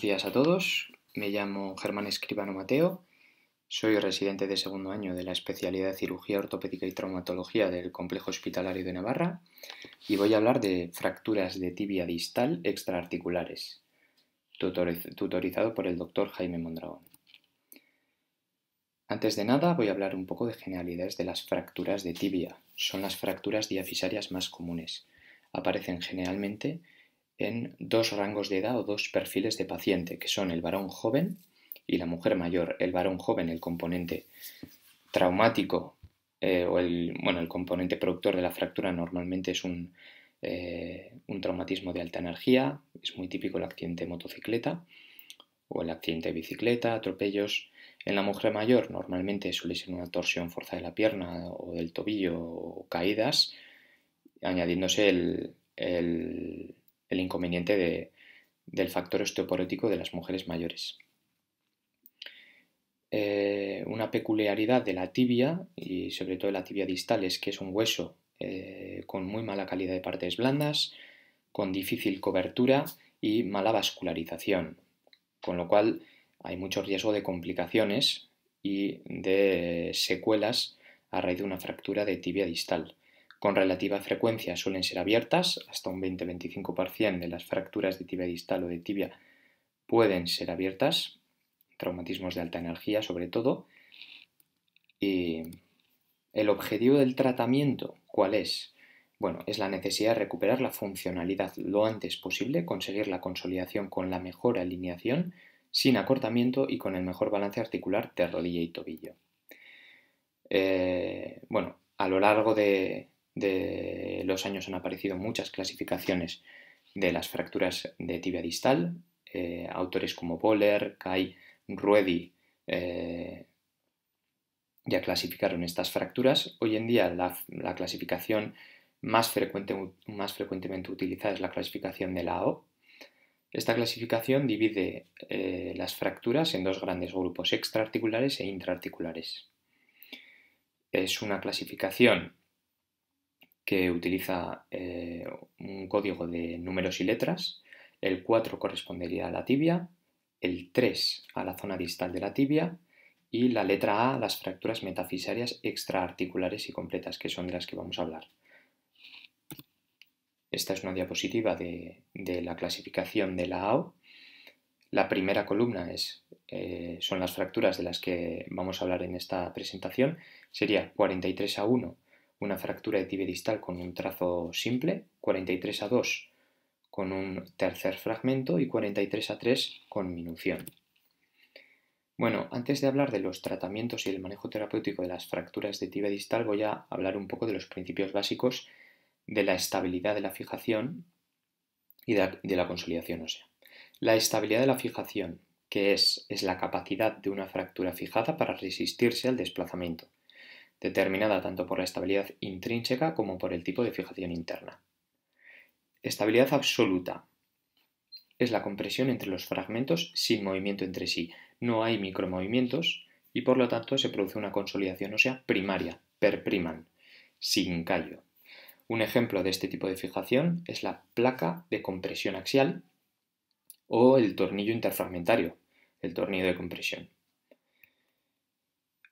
buenos días a todos. Me llamo Germán Escribano Mateo. Soy residente de segundo año de la especialidad de Cirugía Ortopédica y Traumatología del Complejo Hospitalario de Navarra y voy a hablar de fracturas de tibia distal extraarticulares, tutorizado por el doctor Jaime Mondragón. Antes de nada, voy a hablar un poco de generalidades de las fracturas de tibia. Son las fracturas diafisarias más comunes. Aparecen generalmente en dos rangos de edad o dos perfiles de paciente, que son el varón joven y la mujer mayor. El varón joven, el componente traumático eh, o el, bueno, el componente productor de la fractura normalmente es un, eh, un traumatismo de alta energía, es muy típico el accidente de motocicleta o el accidente de bicicleta, atropellos. En la mujer mayor normalmente suele ser una torsión forzada de la pierna o del tobillo o caídas, añadiéndose el el inconveniente del factor osteoporótico de las mujeres mayores. Eh, una peculiaridad de la tibia y sobre todo de la tibia distal es que es un hueso eh, con muy mala calidad de partes blandas, con difícil cobertura y mala vascularización, con lo cual hay mucho riesgo de complicaciones y de secuelas a raíz de una fractura de tibia distal. Con relativa frecuencia suelen ser abiertas, hasta un 20-25% de las fracturas de tibia distal o de tibia pueden ser abiertas, traumatismos de alta energía sobre todo. Y el objetivo del tratamiento, ¿cuál es? Bueno, es la necesidad de recuperar la funcionalidad lo antes posible, conseguir la consolidación con la mejor alineación, sin acortamiento y con el mejor balance articular de rodilla y tobillo. Eh, bueno, a lo largo de, de los años han aparecido muchas clasificaciones de las fracturas de tibia distal. Eh, autores como Boller, Kai, Ruedi eh, ya clasificaron estas fracturas. Hoy en día la, clasificación más, frecuente, más, frecuentemente utilizada es la clasificación de la O. Esta clasificación divide eh, las fracturas en dos grandes grupos, extraarticulares e intraarticulares. Es una clasificación que utiliza eh, un código de números y letras. El 4 correspondería a la tibia, el 3 a la zona distal de la tibia y la letra A a las fracturas metafisarias extraarticulares y completas, que son de las que vamos a hablar. Esta es una diapositiva de, de la clasificación de la AO. La primera columna es, eh, son las fracturas de las que vamos a hablar en esta presentación. Sería 43 a 1 una fractura de tibia distal con un trazo simple, 43 a 2 con un tercer fragmento y 43 a 3 con minución. Bueno, antes de hablar de los tratamientos y el manejo terapéutico de las fracturas de tibia distal, voy a hablar un poco de los principios básicos de la estabilidad de la fijación y de la, consolidación ósea. La estabilidad de la fijación, que es, es la capacidad de una fractura fijada para resistirse al desplazamiento determinada tanto por la estabilidad intrínseca como por el tipo de fijación interna. Estabilidad absoluta es la compresión entre los fragmentos sin movimiento entre sí. No hay micromovimientos y por lo tanto se produce una consolidación ósea primaria, per priman, sin callo. Un ejemplo de este tipo de fijación es la placa de compresión axial o el tornillo interfragmentario, el tornillo de compresión.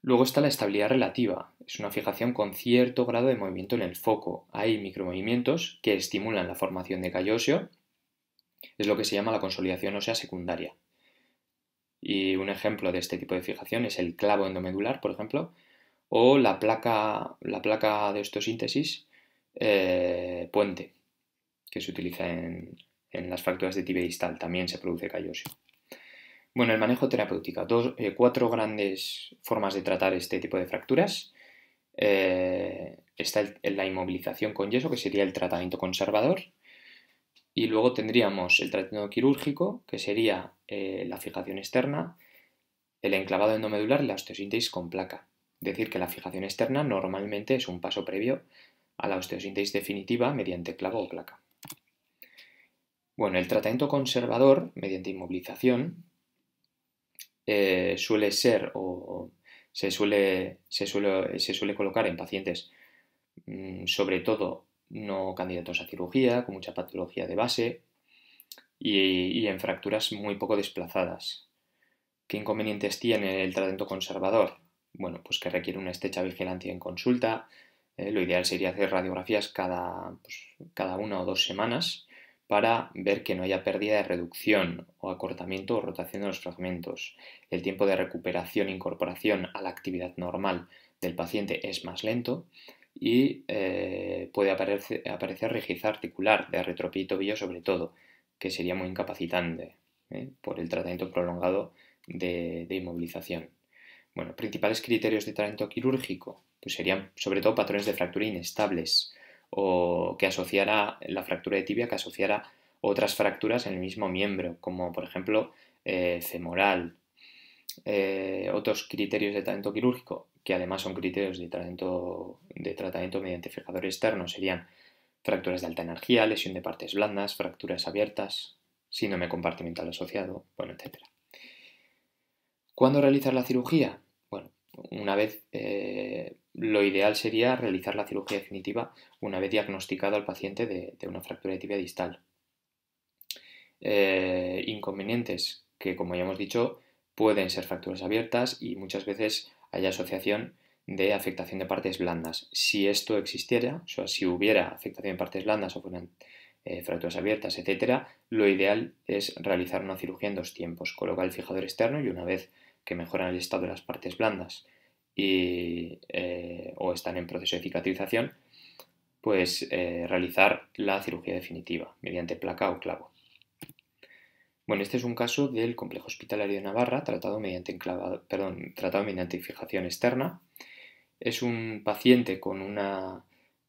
Luego está la estabilidad relativa. Es una fijación con cierto grado de movimiento en el foco. Hay micromovimientos que estimulan la formación de callo Es lo que se llama la consolidación ósea secundaria. Y un ejemplo de este tipo de fijación es el clavo endomedular, por ejemplo, o la placa, de osteosíntesis eh, puente, que se utiliza en, las fracturas de tibia distal. También se produce callosio. Bueno, el manejo terapéutico. Eh, cuatro grandes formas de tratar este tipo de fracturas. Eh, está la inmovilización con yeso, que sería el tratamiento conservador. Y luego tendríamos el tratamiento quirúrgico, que sería eh, la fijación externa, el enclavado endomedular y la osteosíntesis con placa. Es Decir que la fijación externa normalmente es un paso previo a la osteosíntesis definitiva mediante clavo o placa. Bueno, el tratamiento conservador mediante inmovilización eh, suele ser o, se suele, se, suele, colocar en pacientes mm, sobre todo no candidatos a cirugía, con mucha patología de base y, en fracturas muy poco desplazadas. ¿Qué inconvenientes tiene el tratamiento conservador? Bueno, pues que requiere una estrecha vigilancia en consulta. Eh, lo ideal sería hacer radiografías cada pues, una o dos semanas para ver que no haya pérdida de reducción o acortamiento o rotación de los fragmentos. El tiempo de recuperación e incorporación a la actividad normal del paciente es más lento y eh, puede aparecer, aparecer rigidez articular de arretropía y tobillo sobre todo, que sería muy incapacitante ¿eh? por el tratamiento prolongado de, de inmovilización. Bueno, principales criterios de tratamiento quirúrgico pues serían sobre todo patrones de fractura inestables, o que asociara la fractura de tibia, que asociara otras fracturas en el mismo miembro, como por ejemplo eh, femoral. Eh, otros criterios de tratamiento quirúrgico, que además son criterios de tratamiento, de tratamiento mediante fijador externo, serían fracturas de alta energía, lesión de partes blandas, fracturas abiertas, síndrome compartimental asociado, bueno, etc. ¿Cuándo realizar la cirugía? una vez eh, lo ideal sería realizar la cirugía definitiva una vez diagnosticado al paciente de, una fractura de tibia distal. Eh, inconvenientes que, como ya hemos dicho, pueden ser fracturas abiertas y muchas veces hay asociación de afectación de partes blandas. Si esto existiera, o si hubiera afectación de partes blandas o fueran eh, fracturas abiertas, etc., lo ideal es realizar una cirugía en dos tiempos, colocar el fijador externo y una vez que mejoran el estado de las partes blandas eh, o están en proceso de cicatrización, pues eh, realizar la cirugía definitiva mediante placa o clavo. Bueno, este es un caso del complejo hospitalario de Navarra tratado mediante, enclavado, perdón, tratado mediante fijación externa. Es un paciente con, una,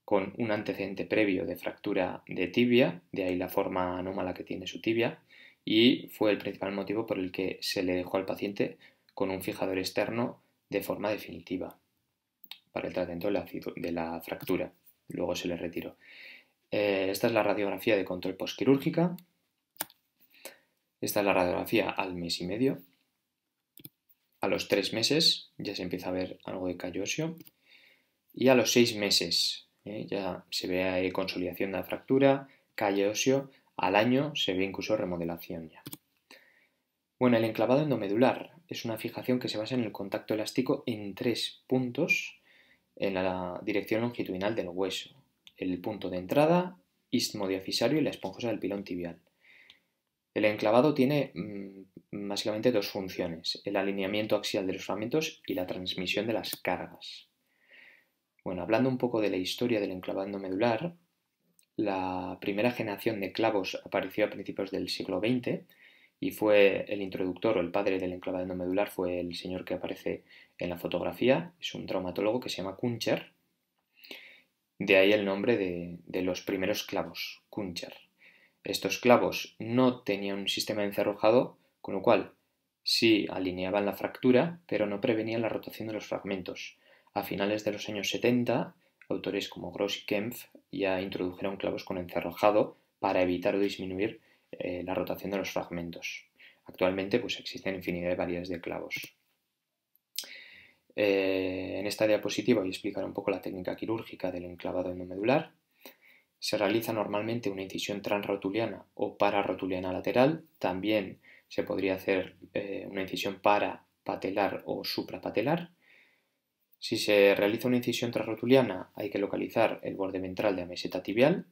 con un antecedente previo de fractura de tibia, de ahí la forma anómala que tiene su tibia, y fue el principal motivo por el que se le dejó al paciente con un fijador externo de forma definitiva para el tratamiento de la, fractura. Luego se le retiró. Eh, esta es la radiografía de control postquirúrgica. Esta es la radiografía al mes y medio. A los tres meses ya se empieza a ver algo de callo óseo. Y a los seis meses eh, ya se ve consolidación de la fractura, calle óseo. Al año se ve incluso remodelación ya. Bueno, el enclavado endomedular es una fijación que se basa en el contacto elástico en tres puntos en la dirección longitudinal del hueso. El punto de entrada, istmo diafisario y la esponjosa del pilón tibial. El enclavado tiene mm, básicamente dos funciones, el alineamiento axial de los fragmentos y la transmisión de las cargas. Bueno, hablando un poco de la historia del enclavado medular, la primera generación de clavos apareció a principios del siglo XX y fue el introductor o el padre del enclavado medular, fue el señor que aparece en la fotografía, es un traumatólogo que se llama Kuncher, de ahí el nombre de, los primeros clavos, Kuncher. Estos clavos no tenían un sistema encerrojado, con lo cual sí alineaban la fractura, pero no prevenían la rotación de los fragmentos. A finales de los años 70, autores como Gross y Kempf ya introdujeron clavos con encerrojado para evitar o disminuir eh, la rotación de los fragmentos. Actualmente pues, existen infinidad de variedades de clavos. Eh, en esta diapositiva voy a explicar un poco la técnica quirúrgica del enclavado endomedular. Se realiza normalmente una incisión transrotuliana o pararrotuliana lateral. También se podría hacer eh, una incisión parapatelar o suprapatelar. Si se realiza una incisión transrotuliana hay que localizar el borde ventral de la meseta tibial.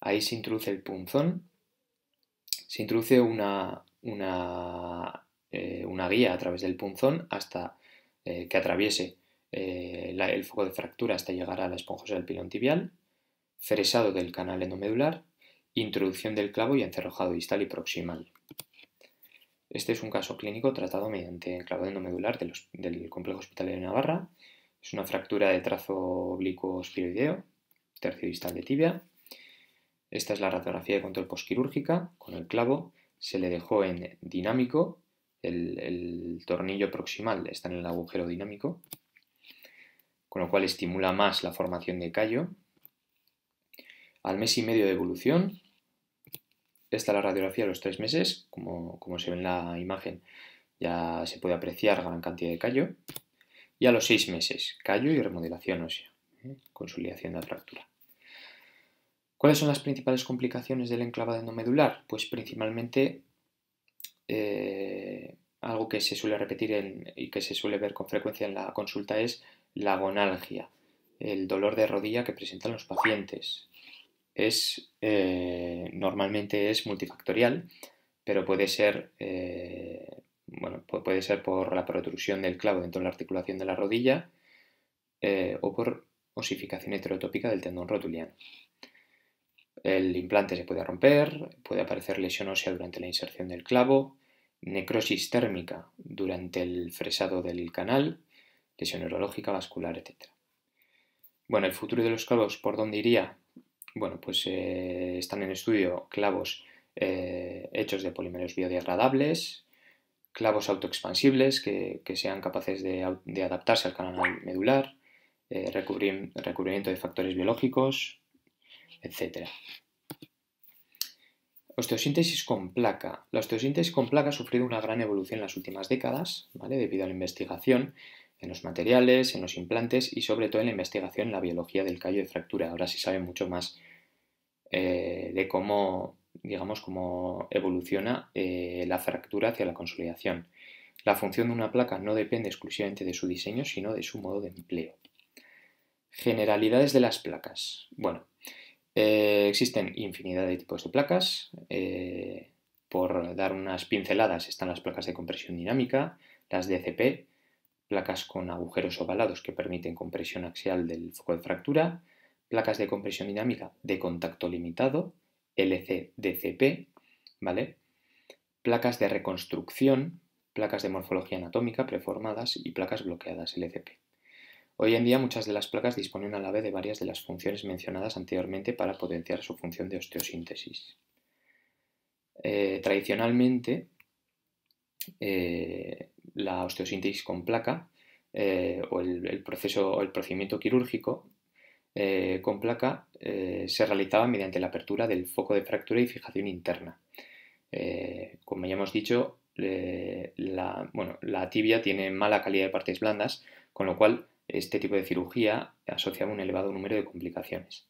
Ahí se introduce el punzón se introduce una, eh, una, guía a través del punzón hasta eh, que atraviese eh, el foco de fractura hasta llegar a la esponjosa del pilón tibial, fresado del canal endomedular, introducción del clavo y encerrojado distal y proximal. Este es un caso clínico tratado mediante clavo endomedular del complejo hospitalario de Navarra. Es una fractura de trazo oblicuo espiroideo, tercio distal de tibia, esta es la radiografía de control posquirúrgica con el clavo. Se le dejó en dinámico, el, tornillo proximal está en el agujero dinámico, con lo cual estimula más la formación de callo. Al mes y medio de evolución, esta es la radiografía a los tres meses, como, se ve en la imagen, ya se puede apreciar gran cantidad de callo. Y a los seis meses, callo y remodelación ósea, ¿eh? consolidación de la fractura. ¿Cuáles son las principales complicaciones del enclavado endomedular? Pues principalmente eh, algo que se suele repetir y que se suele ver con frecuencia en la consulta es la gonalgia, el dolor de rodilla que presentan los pacientes. Eh, normalmente es multifactorial, pero puede ser, eh, puede ser por la protrusión del clavo dentro de la articulación de la rodilla o por osificación heterotópica del tendón rotuliano. El implante se puede romper, puede aparecer lesión ósea durante la inserción del clavo, necrosis térmica durante el fresado del canal, lesión neurológica, vascular, etc. Bueno, el futuro de los clavos, ¿por dónde iría? Bueno, pues eh, están en estudio clavos eh, hechos de polímeros biodegradables, clavos autoexpansibles que, que sean capaces de, adaptarse al canal medular, eh, recubrimiento de factores biológicos, etcétera. Osteosíntesis con placa. La osteosíntesis con placa ha sufrido una gran evolución en las últimas décadas, ¿vale? debido a la investigación en los materiales, en los implantes y sobre todo en la investigación en la biología del callo de fractura. Ahora sí sabe mucho más eh, de cómo, digamos, cómo evoluciona eh, la fractura hacia la consolidación. La función de una placa no depende exclusivamente de su diseño, sino de su modo de empleo. Generalidades de las placas. Bueno, eh, existen infinidad de tipos de placas. Eh, por dar unas pinceladas están las placas de compresión dinámica, las DCP, placas con agujeros ovalados que permiten compresión axial del foco de fractura, placas de compresión dinámica de contacto limitado, LCDCP, ¿vale? Placas de reconstrucción, placas de morfología anatómica preformadas y placas bloqueadas LCP. Hoy en día muchas de las placas disponen a la vez de varias de las funciones mencionadas anteriormente para potenciar su función de osteosíntesis. Eh, tradicionalmente, eh, la osteosíntesis con placa eh, o el, proceso o el procedimiento quirúrgico con placa se realizaba mediante la apertura del foco de fractura y fijación interna. como ya hemos dicho, la, la tibia tiene mala calidad de partes blandas, con lo cual este tipo de cirugía asocia un elevado número de complicaciones.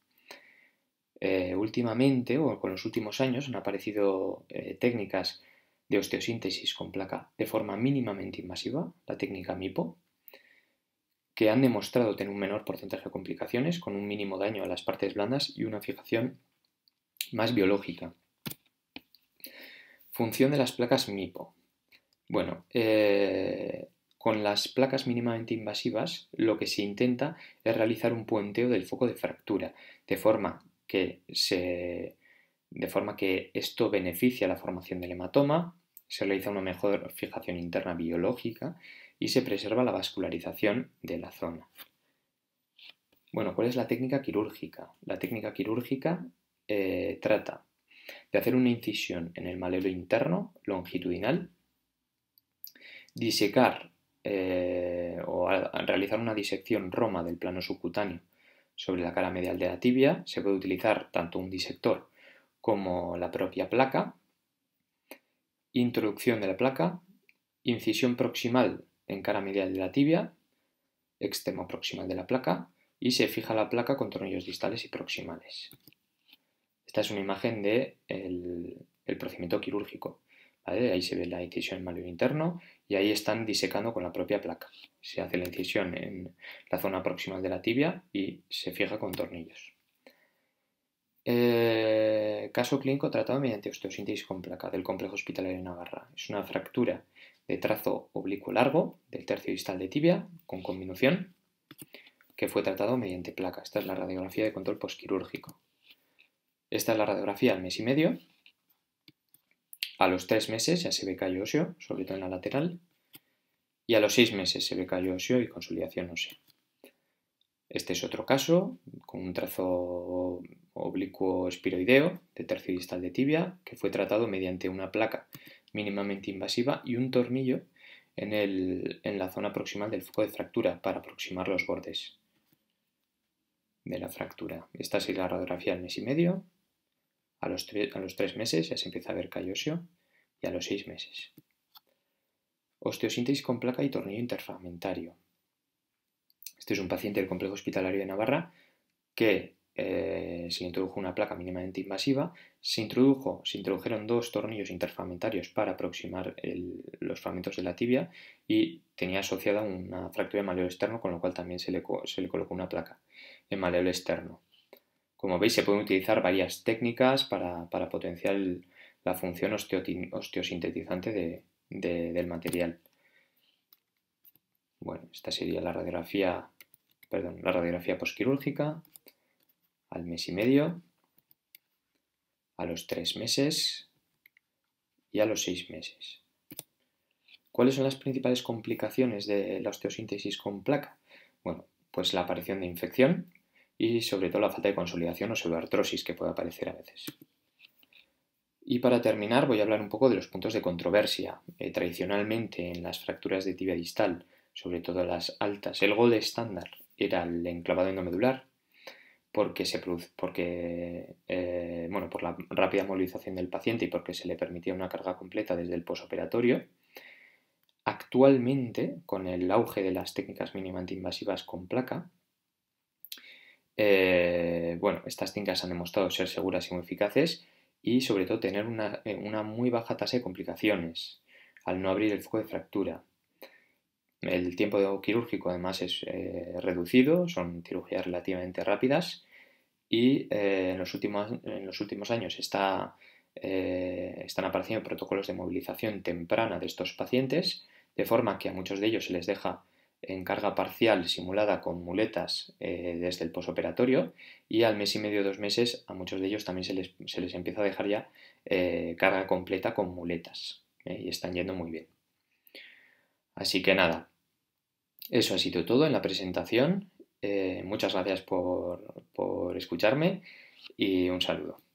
Eh, últimamente, o con los últimos años, han aparecido eh, técnicas de osteosíntesis con placa de forma mínimamente invasiva, la técnica MIPO, que han demostrado tener un menor porcentaje de complicaciones, con un mínimo daño a las partes blandas y una fijación más biológica. Función de las placas MIPO. Bueno, eh, con las placas mínimamente invasivas, lo que se intenta es realizar un puenteo del foco de fractura, de forma que, se, de forma que esto beneficia la formación del hematoma, se realiza una mejor fijación interna biológica y se preserva la vascularización de la zona. Bueno, ¿cuál es la técnica quirúrgica? La técnica quirúrgica eh, trata de hacer una incisión en el malelo interno longitudinal, disecar eh, o realizar una disección roma del plano subcutáneo sobre la cara medial de la tibia, se puede utilizar tanto un disector como la propia placa, introducción de la placa, incisión proximal en cara medial de la tibia, extremo proximal de la placa y se fija la placa con tornillos distales y proximales. Esta es una imagen del de el procedimiento quirúrgico. Ahí se ve la incisión en interno y ahí están disecando con la propia placa. Se hace la incisión en la zona proximal de la tibia y se fija con tornillos. Eh, caso clínico tratado mediante osteosíntesis con placa del complejo hospitalario de Navarra. Es una fractura de trazo oblicuo largo del tercio distal de tibia con conminución que fue tratado mediante placa. Esta es la radiografía de control postquirúrgico. Esta es la radiografía al mes y medio a los tres meses ya se ve callo óseo, todo en la lateral, y a los seis meses se ve callo óseo y consolidación ósea. Este es otro caso, con un trazo oblicuo espiroideo de tercio distal de tibia, que fue tratado mediante una placa mínimamente invasiva y un tornillo en, en la zona proximal del foco de fractura para aproximar los bordes de la fractura. Esta es la radiografía al mes y medio, a los, tres meses ya se empieza a ver callosio y a los seis meses. Osteosíntesis con placa y tornillo interfragmentario. Este es un paciente del complejo hospitalario de Navarra que eh, se le introdujo una placa mínimamente invasiva, se, introdujeron dos tornillos interfragmentarios para aproximar los fragmentos de la tibia y tenía asociada una fractura de maleol externo, con lo cual también se le, colocó una placa en maleol externo. Como veis, se pueden utilizar varias técnicas para, potenciar la función osteosintetizante del material. Bueno, esta sería la radiografía, perdón, la radiografía posquirúrgica al mes y medio, a los tres meses y a los seis meses. ¿Cuáles son las principales complicaciones de la osteosíntesis con placa? Bueno, pues la aparición de infección, y sobre todo la falta de consolidación o pseudoartrosis que puede aparecer a veces. Y para terminar voy a hablar un poco de los puntos de controversia. Eh, tradicionalmente en las fracturas de tibia distal, sobre todo las altas, el gol estándar era el enclavado endomedular, porque se produce, porque eh, bueno, por la rápida movilización del paciente y porque se le permitía una carga completa desde el posoperatorio. Actualmente, con el auge de las técnicas mínimamente invasivas con placa, eh, bueno, estas tincas han demostrado ser seguras y muy eficaces y sobre todo tener eh, una, muy baja tasa de complicaciones al no abrir el foco de fractura. El tiempo quirúrgico además es eh, reducido, son cirugías relativamente rápidas y en, los últimos, años están apareciendo protocolos de movilización temprana de estos pacientes, de forma que a muchos de ellos se les deja en carga parcial simulada con muletas eh, desde el posoperatorio y al mes y medio, dos meses, a muchos de ellos también se les, empieza a dejar ya eh, carga completa con muletas eh, y están yendo muy bien. Así que nada, eso ha sido todo en la presentación. muchas gracias por escucharme y un saludo.